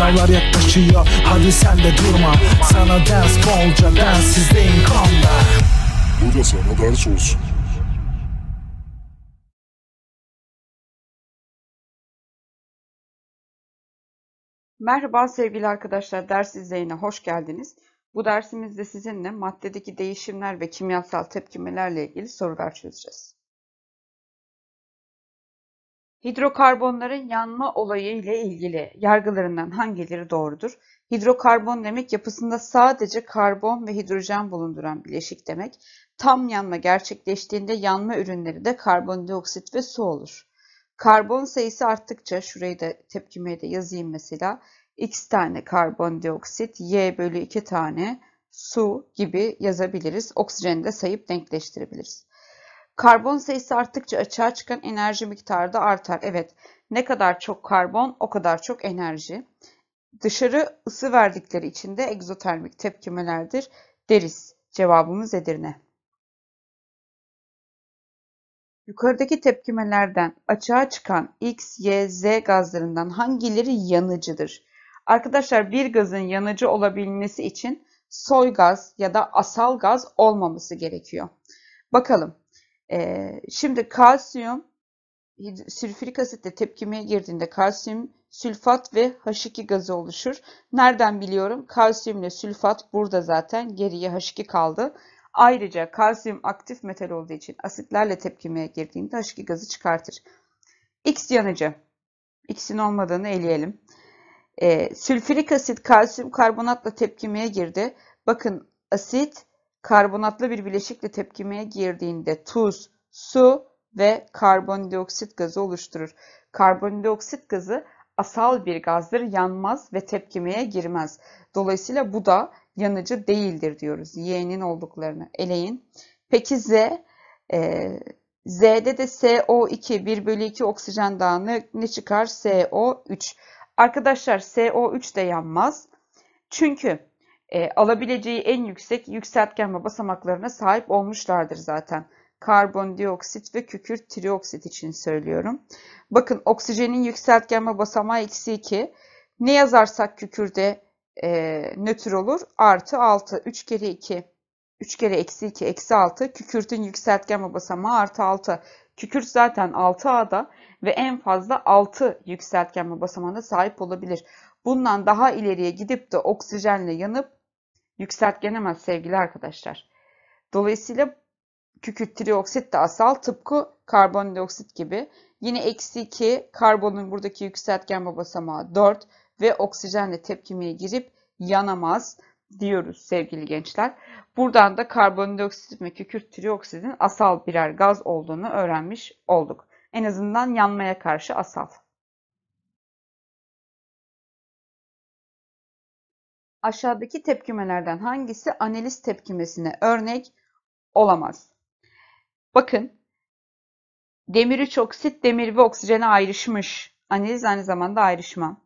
Sınavlar yaklaşıyor hadi sen de durma Sana ders bolca densizdeyim kanla Bu da sana ders olsun Merhaba sevgili arkadaşlar, ders izleyine hoş geldiniz. Bu dersimizde sizinle maddedeki değişimler ve kimyasal tepkimelerle ilgili sorular çözeceğiz. Hidrokarbonların yanma olayı ile ilgili yargılarından hangileri doğrudur? Hidrokarbon demek yapısında sadece karbon ve hidrojen bulunduran bileşik demek. Tam yanma gerçekleştiğinde yanma ürünleri de karbondioksit ve su olur. Karbon sayısı arttıkça şurayı da tepkimeye de yazayım mesela. X tane karbondioksit, Y bölü 2 tane su gibi yazabiliriz. Oksijeni de sayıp denkleştirebiliriz. Karbon sayısı arttıkça açığa çıkan enerji miktarı da artar. Evet, ne kadar çok karbon o kadar çok enerji. Dışarı ısı verdikleri için de egzotermik tepkimelerdir deriz. Cevabımız Edirne. Yukarıdaki tepkimelerden açığa çıkan X, Y, Z gazlarından hangileri yanıcıdır? Arkadaşlar bir gazın yanıcı olabilmesi için soy gaz ya da asal gaz olmaması gerekiyor. Bakalım ee, şimdi kalsiyum sülfürik asitle tepkimeye girdiğinde kalsiyum sülfat ve H2 gazı oluşur. Nereden biliyorum? Kalsiyum ile sülfat burada zaten geriye H2 kaldı. Ayrıca kalsiyum aktif metal olduğu için asitlerle tepkimeye girdiğinde H2 gazı çıkartır. X yanıcı. X'in olmadığını eleyelim. E, sülfürik asit kalsiyum karbonatla tepkimeye girdi. Bakın asit Karbonatlı bir bileşikle tepkimeye girdiğinde tuz, su ve karbondioksit gazı oluşturur. Karbondioksit gazı asal bir gazdır, yanmaz ve tepkimeye girmez. Dolayısıyla bu da yanıcı değildir diyoruz. Y'nin olduklarını eleyin. Peki Z, e, Z'de de co 2 1 bölü 2 oksijen dağını ne çıkar? co 3 Arkadaşlar co 3 de yanmaz. Çünkü e, alabileceği en yüksek yükseltgenme basamaklarına sahip olmuşlardır zaten. Karbondioksit ve kükürt trioksit için söylüyorum. Bakın oksijenin yükseltgenme basamağı eksi 2. Ne yazarsak kükürde e, nötr olur. Artı 6. 3 kere 2. 3 kere eksi 2 eksi 6. Kükürtün yükseltgenme basamağı artı 6. Kükürt zaten 6A'da ve en fazla 6 yükseltgenme basamağına sahip olabilir. Bundan daha ileriye gidip de oksijenle yanıp yükseltgenemez sevgili arkadaşlar. Dolayısıyla kükürt trioksit de asal tıpkı karbondioksit gibi. Yine eksi 2 karbonun buradaki yükseltgen babasamağı 4 ve oksijenle tepkimeye girip yanamaz diyoruz sevgili gençler. Buradan da karbondioksit ve kükürt trioksidin asal birer gaz olduğunu öğrenmiş olduk. En azından yanmaya karşı asal. Aşağıdaki tepkimelerden hangisi analiz tepkimesine örnek olamaz? Bakın demiri çoksit demir ve oksijene ayrışmış. Analiz aynı zamanda ayrışma.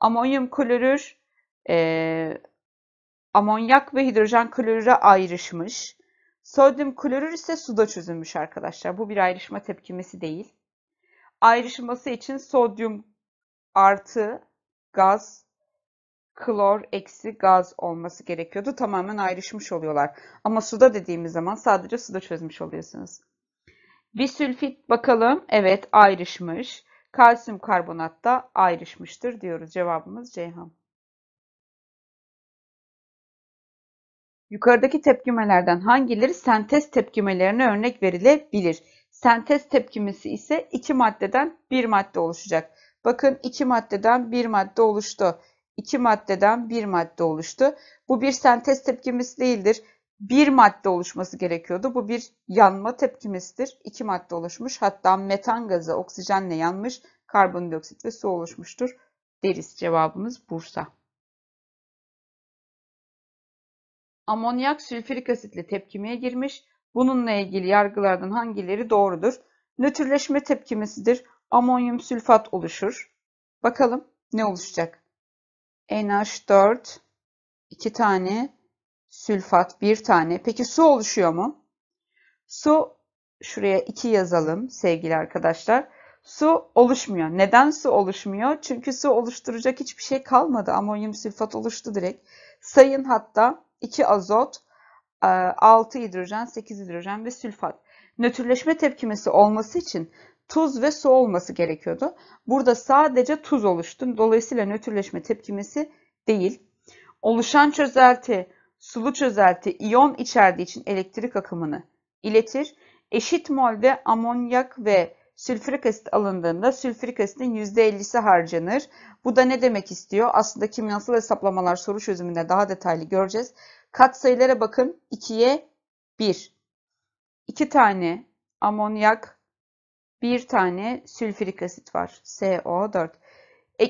Amonyum klorür e, amonyak ve hidrojen klorüre ayrışmış. Sodyum klorür ise suda çözülmüş arkadaşlar. Bu bir ayrışma tepkimesi değil. Ayrışması için sodyum artı gaz klor eksi gaz olması gerekiyordu. Tamamen ayrışmış oluyorlar. Ama suda dediğimiz zaman sadece suda çözmüş oluyorsunuz. Bisülfit bakalım. Evet ayrışmış. Kalsiyum karbonat da ayrışmıştır diyoruz. Cevabımız Ceyhan. Yukarıdaki tepkimelerden hangileri sentez tepkimelerine örnek verilebilir? Sentez tepkimesi ise iki maddeden bir madde oluşacak. Bakın iki maddeden bir madde oluştu iki maddeden bir madde oluştu. Bu bir sentez tepkimiz değildir. Bir madde oluşması gerekiyordu. Bu bir yanma tepkimesidir. İki madde oluşmuş. Hatta metan gazı oksijenle yanmış. Karbondioksit ve su oluşmuştur. Deriz cevabımız Bursa. Amonyak sülfürik asitle tepkimeye girmiş. Bununla ilgili yargılardan hangileri doğrudur? Nötrleşme tepkimesidir. Amonyum sülfat oluşur. Bakalım ne oluşacak? NH4 2 tane sülfat 1 tane. Peki su oluşuyor mu? Su şuraya 2 yazalım sevgili arkadaşlar. Su oluşmuyor. Neden su oluşmuyor? Çünkü su oluşturacak hiçbir şey kalmadı. Amonyum sülfat oluştu direkt. Sayın hatta 2 azot, 6 e, hidrojen, 8 hidrojen ve sülfat. Nötrleşme tepkimesi olması için tuz ve su olması gerekiyordu. Burada sadece tuz oluştu. Dolayısıyla nötrleşme tepkimesi değil. Oluşan çözelti, sulu çözelti iyon içerdiği için elektrik akımını iletir. Eşit molde amonyak ve sülfürik asit alındığında sülfürik asitin %50'si harcanır. Bu da ne demek istiyor? Aslında kimyasal hesaplamalar soru çözümünde daha detaylı göreceğiz. Katsayılara bakın 2'ye 1. 2 tane amonyak bir tane sülfürik asit var. SO4. E,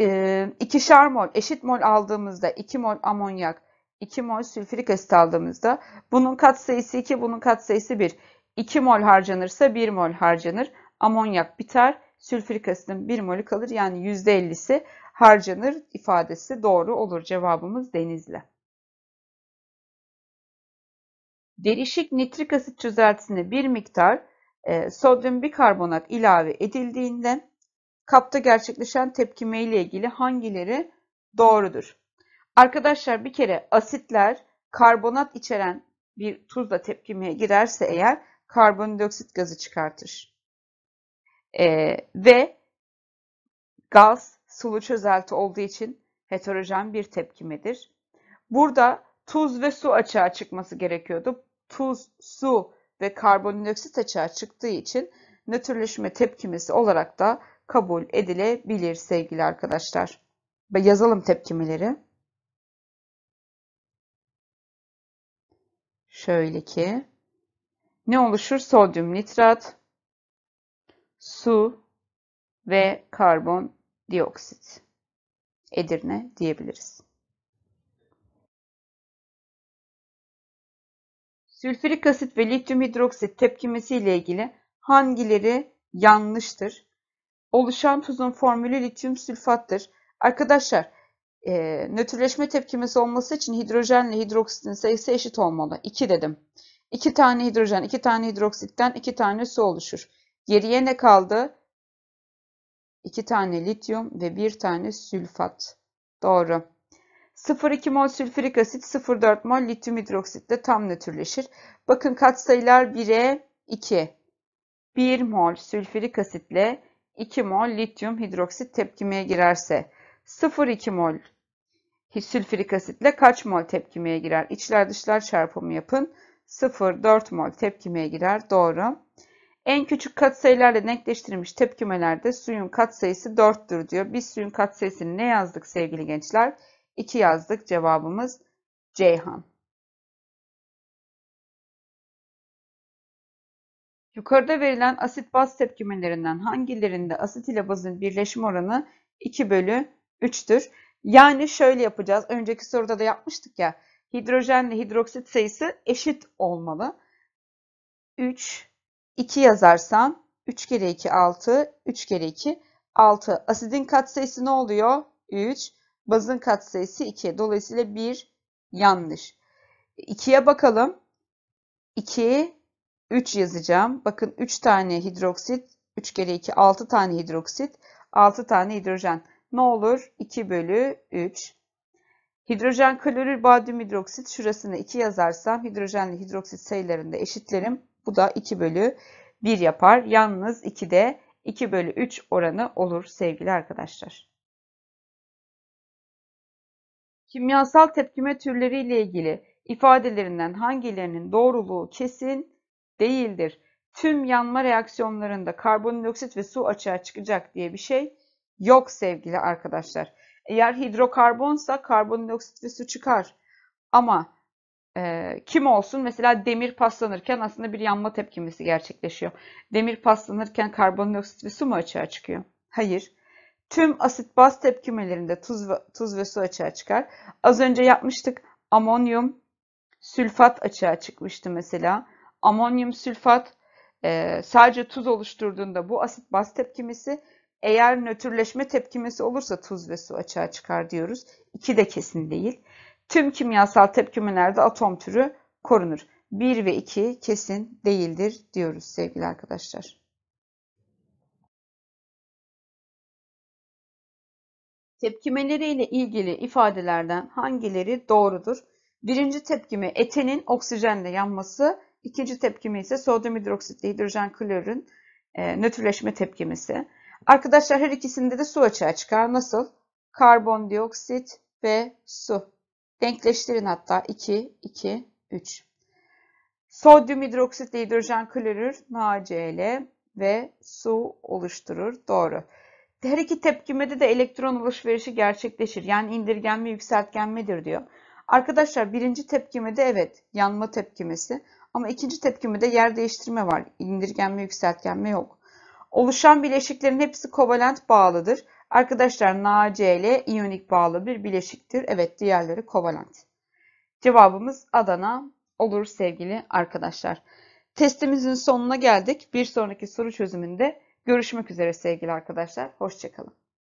e, 2 mol eşit mol aldığımızda 2 mol amonyak 2 mol sülfürik asit aldığımızda bunun katsayısı 2 bunun katsayısı 1. 2 mol harcanırsa 1 mol harcanır. Amonyak biter. Sülfürik asitin 1 molü kalır. Yani %50'si harcanır ifadesi doğru olur. Cevabımız denizli. Derişik nitrik asit çözeltisine bir miktar e, sodyum bikarbonat ilave edildiğinde kapta gerçekleşen tepkime ile ilgili hangileri doğrudur? Arkadaşlar bir kere asitler karbonat içeren bir tuzla tepkimeye girerse eğer karbondioksit gazı çıkartır. E, ve gaz sulu çözelti olduğu için heterojen bir tepkimedir. Burada tuz ve su açığa çıkması gerekiyordu. Tuz, su ve karbondioksit açığa çıktığı için nötrleşme tepkimesi olarak da kabul edilebilir sevgili arkadaşlar. Yazalım tepkimeleri. Şöyle ki ne oluşur? Sodyum nitrat, su ve karbon dioksit. Edirne diyebiliriz. Sülfürik asit ve lityum hidroksit tepkimesi ile ilgili hangileri yanlıştır? Oluşan tuzun formülü lityum sülfattır. Arkadaşlar e, nötrleşme tepkimesi olması için hidrojenle hidroksitin sayısı eşit olmalı. 2 dedim. 2 tane hidrojen, 2 tane hidroksitten 2 tane su oluşur. Geriye ne kaldı? 2 tane lityum ve 1 tane sülfat. Doğru. 0,2 mol sülfürik asit 0,4 mol lityum hidroksitle tam nötrleşir. Bakın katsayılar 1'e 2. 1 mol sülfürik asitle 2 mol lityum hidroksit tepkimeye girerse 0,2 mol sülfürik asitle kaç mol tepkimeye girer? İçler dışlar çarpımı yapın. 0,4 mol tepkimeye girer. Doğru. En küçük katsayılarla denkleştirilmiş tepkimelerde suyun katsayısı 4'tür diyor. Biz suyun katsayısını ne yazdık sevgili gençler? 2 yazdık. Cevabımız Ceyhan. Yukarıda verilen asit baz tepkimelerinden hangilerinde asit ile bazın birleşim oranı 2 bölü 3'tür? Yani şöyle yapacağız. Önceki soruda da yapmıştık ya. Hidrojenle hidroksit sayısı eşit olmalı. 3, 2 yazarsan 3 kere 2 6, 3 kere 2 6. Asidin katsayısı ne oluyor? 3. Bazın katsayısı 2. Dolayısıyla 1 yanlış. 2'ye bakalım. 2, 3 yazacağım. Bakın 3 tane hidroksit, 3 kere 2, 6 tane hidroksit, 6 tane hidrojen. Ne olur? 2 bölü 3. Hidrojen klorür badyum hidroksit şurasını 2 yazarsam hidrojenle hidroksit sayılarında eşitlerim. Bu da 2 bölü 1 yapar. Yalnız de 2 bölü 3 oranı olur sevgili arkadaşlar. Kimyasal tepkime türleri ile ilgili ifadelerinden hangilerinin doğruluğu kesin değildir. Tüm yanma reaksiyonlarında karbondioksit ve su açığa çıkacak diye bir şey yok sevgili arkadaşlar. Eğer hidrokarbonsa karbondioksit ve su çıkar. Ama e, kim olsun mesela demir paslanırken aslında bir yanma tepkimesi gerçekleşiyor. Demir paslanırken karbondioksit ve su mu açığa çıkıyor? Hayır. Tüm asit baz tepkimelerinde tuz ve, tuz ve su açığa çıkar. Az önce yapmıştık. Amonyum sülfat açığa çıkmıştı mesela. Amonyum sülfat e, sadece tuz oluşturduğunda bu asit baz tepkimesi eğer nötrleşme tepkimesi olursa tuz ve su açığa çıkar diyoruz. İki de kesin değil. Tüm kimyasal tepkimelerde atom türü korunur. 1 ve 2 kesin değildir diyoruz sevgili arkadaşlar. Tepkimeleriyle ilgili ifadelerden hangileri doğrudur? Birinci tepkime etenin oksijenle yanması, ikinci tepkime ise sodyum hidroksitle hidrojen klorürün e, nötrleşme tepkimesi. Arkadaşlar her ikisinde de su açığa çıkar. Nasıl? Karbondioksit ve su. Denkleştirin hatta 2, 2, 3. Sodyum hidroksitle hidrojen klorür NaCl ve su oluşturur. Doğru. Her iki tepkimede de elektron alışverişi gerçekleşir. Yani indirgenme yükseltgenmedir diyor. Arkadaşlar birinci tepkimede evet yanma tepkimesi ama ikinci tepkimede yer değiştirme var. İndirgenme yükseltgenme yok. Oluşan bileşiklerin hepsi kovalent bağlıdır. Arkadaşlar NaCl iyonik bağlı bir bileşiktir. Evet diğerleri kovalent. Cevabımız Adana olur sevgili arkadaşlar. Testimizin sonuna geldik. Bir sonraki soru çözümünde Görüşmek üzere sevgili arkadaşlar. Hoşçakalın.